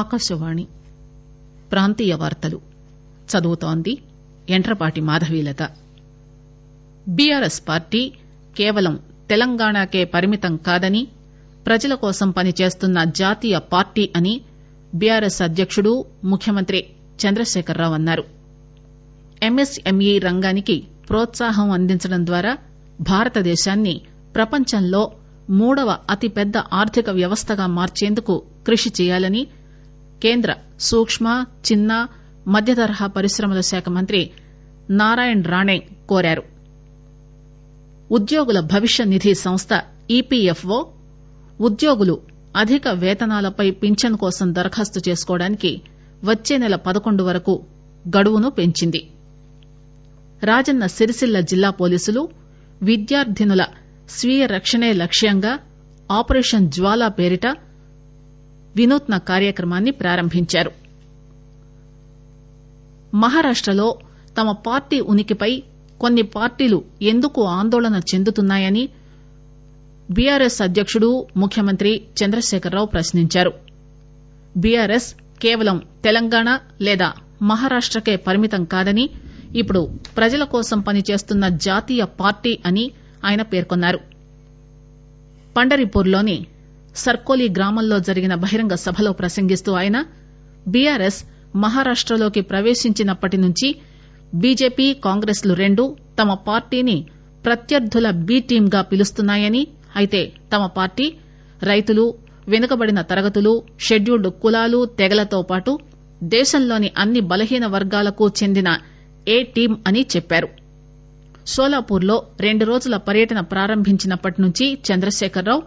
ఆకాశవాణి ప్రాంతీయ వార్తలు చదువుతోంది యంట్రపాటి మాధవీలత బీఆర్ఎస్ పార్టీ కేవలం తెలంగాణకే పరిమితం కాదని ప్రజల కోసం పనిచేస్తున్న జాతీయ పార్టీ అని బీఆర్ఎస్ అధ్యకుడు ముఖ్యమంత్రి చంద్రశేఖరరావు అన్నారు ఎంఎస్ఎంఈ రంగానికి ప్రోత్సాహం అందించడం ద్వారా భారతదేశాన్ని ప్రపంచంలో మూడవ అతిపెద్ద ఆర్థిక వ్యవస్థగా మార్చేందుకు కృషి చేయాలని కేంద్ర సూక్ష్మ చిన్న మధ్య తరహా పరిశ్రమల శాఖ మంత్రి నారాయణ్ రాణే కోరారు ఉద్యోగుల భవిష్య నిధి సంస్థ ఈపీఎఫ్ఓ ఉద్యోగులు అధిక పేతనాలపై పింఛన్ కోసం దరఖాస్తు చేసుకోవడానికి వచ్చే నెల పదకొండు వరకు గడువును పెంచింది రాజన్న సిరిసిల్ల జిల్లా పోలీసులు విద్యార్థినుల స్వీయ రక్షణే లక్ష్యంగా ఆపరేషన్ జ్వాలా పేరిట వినూత్న కార్యక్రమాన్ని ప్రారంభించారు మహారాష్టలో తమ పార్టీ ఉనికిపై కొన్ని పార్టీలు ఎందుకు ఆందోళన చెందుతున్నాయని బీఆర్ఎస్ అధ్యకుడు ముఖ్యమంత్రి చంద్రశేఖరరావు ప్రశ్నించారు బీఆర్ఎస్ కేవలం తెలంగాణ లేదా మహారాష్టకే పరిమితం కాదని ఇప్పుడు ప్రజల కోసం పనిచేస్తున్న జాతీయ పార్టీ అని ఆయన పేర్కొన్నారు పండరిపూర్లోని సర్కోలీ గ్రామంలో జరిగిన బహిరంగ సభలో ప్రసంగిస్తూ ఆయన బీఆర్ఎస్ మహారాష్టలోకి ప్రవేశించినప్పటి నుంచి బీజేపీ కాంగ్రెస్ లు తమ పార్టీని ప్రత్యర్థుల బి టీమ్ గా పిలుస్తున్నాయని అయితే తమ పార్టీ రైతులు వెనుకబడిన తరగతులు షెడ్యూల్డ్ కులాలు తెగలతో పాటు దేశంలోని అన్ని బలహీన వర్గాలకు చెందిన ఏ టీం అని చెప్పారు సోలాపూర్లో రెండు రోజుల పర్యటన ప్రారంభించినప్పటి నుంచి చంద్రశేఖరరావు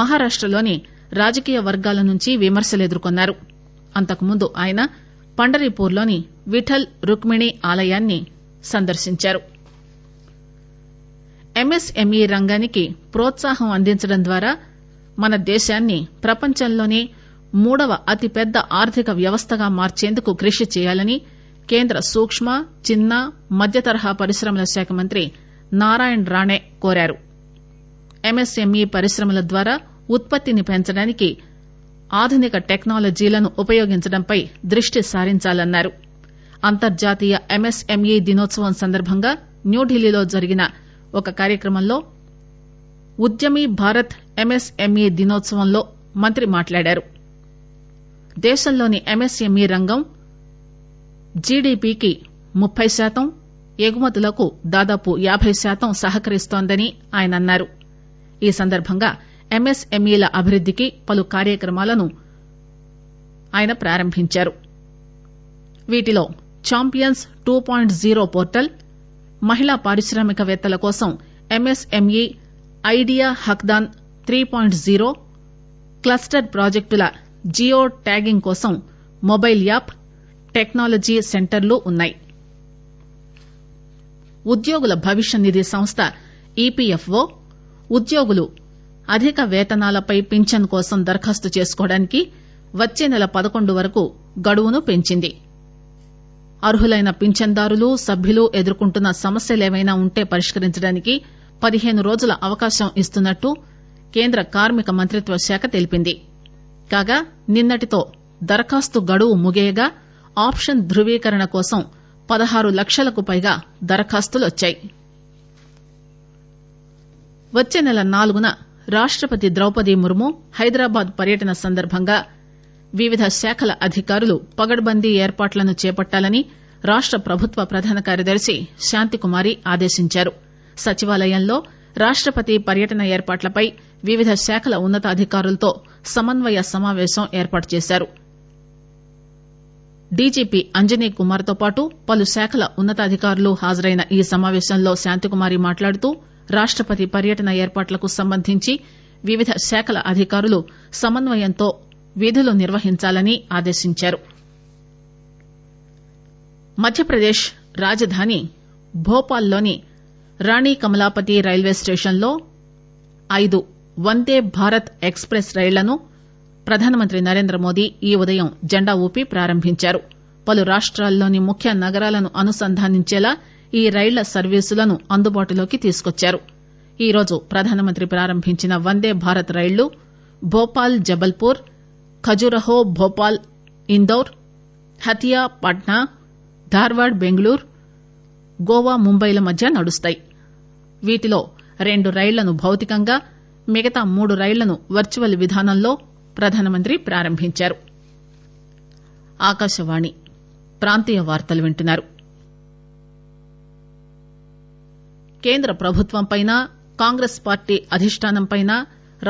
మహారాష్టలోని రాజకీయ వర్గాల నుంచి విమర్శలు ఎదుర్కొన్నారు అంతకుముందు ఆయన పండరీపూర్లోని విఠల్ రుక్మిణి ఆలయాన్ని సందర్శించారు ఎంఎస్ఎంఈ రంగానికి ప్రోత్సాహం అందించడం ద్వారా మన దేశాన్ని ప్రపంచంలోనే మూడవ అతిపెద్ద ఆర్థిక వ్యవస్థగా మార్చేందుకు కృషి చేయాలని కేంద్ర సూక్ష్మ చిన్న మధ్య తరహా పరిశ్రమల శాఖ మంత్రి నారాయణ్ రాణే కోరారు ఎంఎస్ఎంఈ పరిశ్రమల ద్వారా ఉత్పత్తిని పెంచడానికి ఆధునిక టెక్నాలజీలను ఉపయోగించడంపై దృష్టి సారించాలన్నారు అంతర్జాతీయ ఎంఎస్ఎంఈ దినోత్సవం సందర్బంగా న్యూఢిల్లీలో జరిగిన ఒక కార్యక్రమంలో ఉద్యమి భారత్ ఎంఎస్ఎంఈ దినోత్సవంలో మంత్రి మాట్లాడారు దేశంలోని ఎంఎస్ఎంఈ రంగం జీడీపీకి ముప్పై శాతం ఎగుమతులకు దాదాపు యాబై శాతం సహకరిస్తోందని ఆయన అన్నారు ఈ సందర్బంగా ఎంఎస్ఎంఈల అభివృద్దికి పలు కార్యక్రమాలను ఆయన ప్రారంభించారు వీటిలో champions two point zero portal మహిళా పారిశ్రామికవేత్తల కోసం MSME idea hackathon three point zero cluster ప్రాజెక్టుల జియో ట్యాగింగ్ కోసం మొబైల్ యాప్ టెక్నాలజీ సెంటర్లు ఉన్నాయి ఉద్యోగుల భవిష్య నిధి సంస్థ ఈపీఎఫ్ఓ ఉద్యోగులు అధిక పేతనాలపై పింఛన్ కోసం దరఖాస్తు చేసుకోవడానికి వచ్చే నెల పదకొండు వరకు గడువును పెంచింది అర్హులైన పింఛన్దారులు సభ్యులు ఎదుర్కొంటున్న సమస్యలేవైనా ఉంటే పరిష్కరించడానికి పదిహేను రోజుల అవకాశం ఇస్తున్నట్లు కేంద్ర కార్మిక మంత్రిత్వ శాఖ తెలిపింది కాగా నిన్నటితో దరఖాస్తు గడువు ముగియగా ఆప్షన్ ధృవీకరణ కోసం పదహారు లక్షలకు పైగా దరఖాస్తులొచ్చాయి వచ్చే నెల నాలుగున రాష్టపతి ద్రౌపది ముర్ము హైదరాబాద్ పర్యటన సందర్బంగా వివిధ శాఖల అధికారులు పగడ్బందీ ఏర్పాట్లను చేపట్టాలని రాష్ట ప్రభుత్వ ప్రధాన కార్యదర్శి శాంతికుమారి ఆదేశించారు సచివాలయంలో రాష్టపతి పర్యటన ఏర్పాట్లపై వివిధ శాఖల ఉన్నతాధికారులతో సమన్వయ సమాపేశం ఏర్పాటు చేశారు డీజీపీ అంజనీ కుమార్ తో పాటు పలు శాఖల ఉన్నతాధికారులు హాజరైన ఈ సమాపేశంలో శాంతికుమారి మాట్లాడుతూ రాష్టపతి పర్యటన ఏర్పాట్లకు సంబంధించి వివిధ శాఖల అధికారులు సమన్వయంతో విధులు నిర్వహించాలని ఆదేశించారు మధ్యప్రదేశ్ రాజధాని భోపాల్లోని రాణి కమలాపతి రైల్వే స్టేషన్లో ఐదు వందే భారత్ ఎక్స్ప్రెస్ రైళ్లను ప్రధానమంత్రి నరేంద్ర మోదీ ఈ ఉదయం జెండా ఊపి ప్రారంభించారు పలు రాష్టాల్లోని ముఖ్య నగరాలను అనుసంధానించేలా ఈ రైళ్ల సర్వీసులను అందుబాటులోకి తీసుకొచ్చారు ఈరోజు ప్రధానమంత్రి ప్రారంభించిన వందే భారత్ రైళ్లు భోపాల్ జబల్పూర్ ఖజురహో భోపాల్ ఇందోర్ హతియా పాట్నా ధార్వాడ్ బెంగళూరు గోవా ముంబైల మధ్య నడుస్తాయి వీటిలో రెండు రైళ్లను భౌతికంగా మిగతా మూడు రైళ్లను వర్చువల్ విధానంలో ప్రధానమంత్రి ప్రారంభించారు కేంద్ర ప్రభుత్వంపైన కాంగ్రెస్ పార్టీ అధిష్టానంపైనా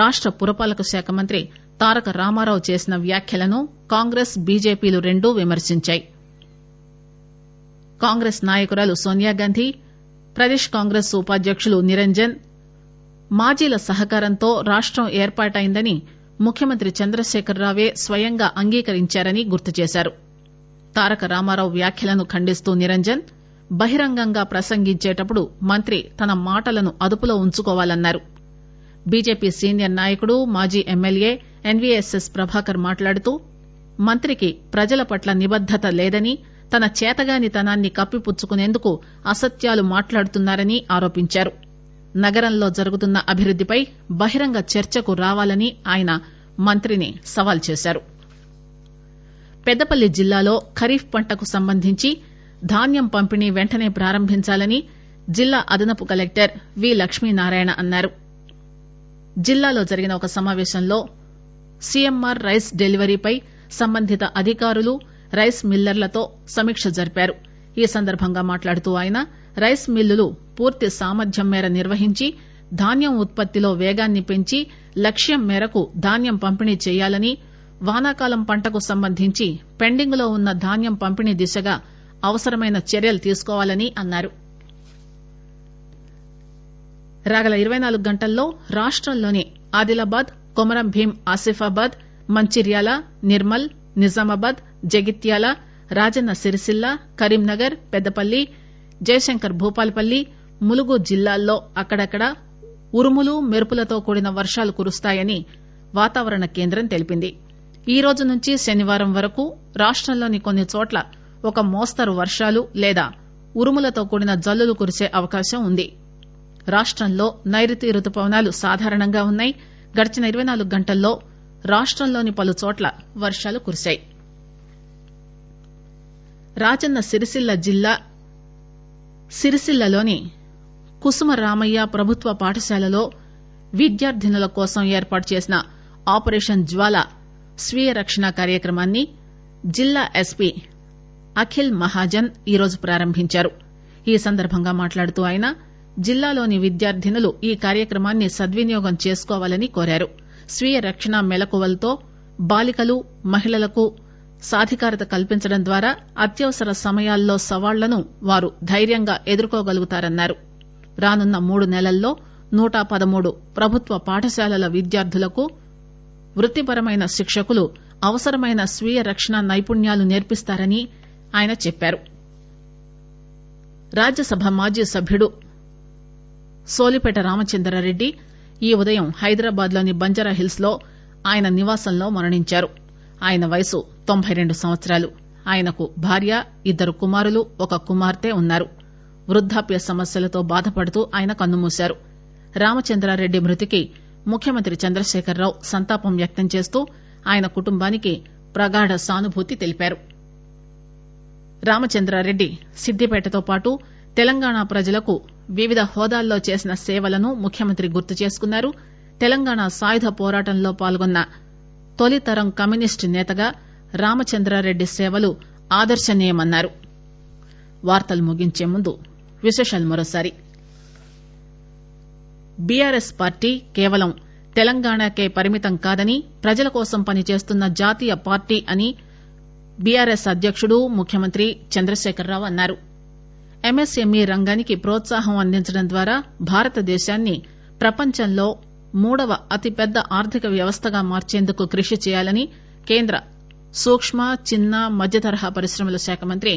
రాష్ట పురపాలక శాఖ మంత్రి తారక రామారావు చేసిన వ్యాఖ్యలను కాంగ్రెస్ బీజేపీలు రెండూ విమర్శించాయి కాంగ్రెస్ నాయకురాలు సోనియాగాంధీ ప్రదేశ్ కాంగ్రెస్ ఉపాధ్యకులు నిరంజన్ మాజీల సహకారంతో రాష్టం ఏర్పాటైందని ముఖ్యమంత్రి చంద్రశేఖరరావే స్వయంగా అంగీకరించారని గుర్తు చేశారు తారక రామారావు వ్యాఖ్యలను ఖండిస్తూ నిరంజన్ బహిరంగంగా ప్రసంగించేటప్పుడు మంత్రి తన మాటలను అదుపులో ఉంచుకోవాలన్నారు బీజేపీ సీనియర్ నాయకుడు మాజీ ఎమ్మెల్యే ఎన్వీఎస్ఎస్ ప్రభాకర్ మాట్లాడుతూ మంత్రికి ప్రజల పట్ల నిబద్దత లేదని తన చేతగానితనాన్ని కప్పిపుచ్చుకునేందుకు అసత్యాలు మాట్లాడుతున్నారని ఆరోపించారు నగరంలో జరుగుతున్న అభివృద్దిపై బహిరంగ చర్చకు రావాలని ఆయన మంత్రిని సవాల్ చేశారు పెద్దపల్లి జిల్లాలో ఖరీఫ్ పంటకు సంబంధించి ధాన్యం పంపిణీ పెంటనే ప్రారంభించాలని జిల్లా అదనపు కలెక్టర్ వి లక్ష్మీనారాయణ అన్నారు జిల్లాలో జరిగిన ఒక సమాపేశంలో సీఎంఆర్ రైస్ డెలివరీపై సంబంధిత అధికారులు రైస్ మిల్లర్లతో సమీక్ష జరిపారు ఈ సందర్బంగా మాట్లాడుతూ ఆయన రైస్ మిల్లులు పూర్తి సామర్థ్యం మేర నిర్వహించి ధాన్యం ఉత్పత్తిలో వేగాన్ని పెంచి లక్ష్యం మేరకు ధాన్యం పంపిణీ చేయాలని వానాకాలం పంటకు సంబంధించి పెండింగ్లో ఉన్న ధాన్యం పంపిణీ దిశగా అవసరమైన చర్యలు తీసుకోవాలని అన్నారు రాగల ఇరవై నాలుగు గంటల్లో రాష్టంలోని ఆదిలాబాద్ కొమరం భీం ఆసిఫాబాద్ మంచిర్యాల నిర్మల్ నిజామాబాద్ జగిత్యాల రాజన్న సిరిసిల్ల కరీంనగర్ పెద్దపల్లి జయశంకర్ భూపాలపల్లి ములుగు జిల్లాల్లో అక్కడక్కడ ఉరుములు మెరుపులతో కూడిన వర్షాలు కురుస్తాయని వాతావరణ కేంద్రం తెలిపింది ఈ రోజు నుంచి శనివారం వరకు రాష్టంలోని కొన్ని చోట్ల ఒక మోస్తరు వర్షాలు లేదా ఉరుములతో కూడిన జల్లులు కురిసే అవకాశం ఉంది రాష్టంలో నైరుతి రుతుపవనాలు సాధారణంగా ఉన్నాయి గడిచిన ఇరవై నాలుగు గంటల్లో రాష్టంలోని పలుచోట్ల వర్షాలు కురిశాయి రాజన్న సిరిసిల్ల జిల్లా సిరిసిల్లలోని కుసుమరామయ్య ప్రభుత్వ పాఠశాలలో విద్యార్థినుల కోసం ఏర్పాటు చేసిన ఆపరేషన్ జ్వాల స్వీయ రక్షణ కార్యక్రమాన్ని జిల్లా ఎస్పీ అఖిల్ మహాజన్ ఈరోజు ప్రారంభించారు ఈ సందర్బంగా మాట్లాడుతూ ఆయన జిల్లాలోని విద్యార్థినులు ఈ కార్యక్రమాన్ని సద్వినియోగం చేసుకోవాలని కోరారు స్వీయ రక్షణ మెలకువలతో బాలికలు మహిళలకు సాధికారత కల్పించడం ద్వారా అత్యవసర సమయాల్లో సవాళ్లను వారు ధైర్యంగా ఎదుర్కోగలుగుతారన్నారు రానున్న మూడు నెలల్లో నూట పదమూడు ప్రభుత్వ పాఠశాలల విద్యార్థులకు వృత్తిపరమైన శిక్షకులు అవసరమైన స్వీయ రక్షణ నైపుణ్యాలు నేర్పిస్తారని ఆయన చెప్పారు రాజ్యసభ మాజీ సభ్యుడు సోలిపేట రామచంద్రారెడ్డి ఈ ఉదయం హైదరాబాద్ లోని బంజారాహిల్స్ లో ఆయన నివాసంలో మరణించారు ఆయన వయసు తొంభై రెండు సంవత్సరాలు ఆయనకు భార్య ఇద్దరు కుమారులు ఒక కుమార్తె ఉన్నారు వృద్ధాప్య సమస్యలతో బాధపడుతూ ఆయన కన్నుమూశారు రామచంద్రారెడ్డి మృతికి ముఖ్యమంత్రి చంద్రశేఖరరావు సంతాపం వ్యక్తం చేస్తూ ఆయన కుటుంబానికి ప్రగాఢ సానుభూతి తెలిపారు రామచంద్రారెడ్డి సిద్దిపేటతో పాటు తెలంగాణ ప్రజలకు వివిధ హోదాల్లో చేసిన సేవలను ముఖ్యమంత్రి గుర్తు చేసుకున్నారు తెలంగాణ సాయుధ పోరాటంలో పాల్గొన్న తొలితరం కమ్యూనిస్టు నేతగా రామచంద్రారెడ్డి సేవలు ఆదర్శనీయమన్నారు బీఆర్ఎస్ పార్టీ కేవలం తెలంగాణకే పరిమితం కాదని ప్రజల కోసం పనిచేస్తున్న జాతీయ పార్టీ అని బీఆర్ఎస్ అధ్యకుడు ముఖ్యమంత్రి చంద్రశేఖరరావు అన్నారు ఎంఎస్ఎంఈ రంగానికి ప్రోత్సాహం అందించడం ద్వారా భారతదేశాన్ని ప్రపంచంలో మూడవ అతిపెద్ద ఆర్థిక వ్యవస్థగా మార్చేందుకు కృషి చేయాలని కేంద్ర సూక్ష్మ చిన్న మధ్య తరహా పరిశ్రమల శాఖ మంత్రి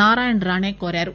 నారాయణ రాణే కోరారు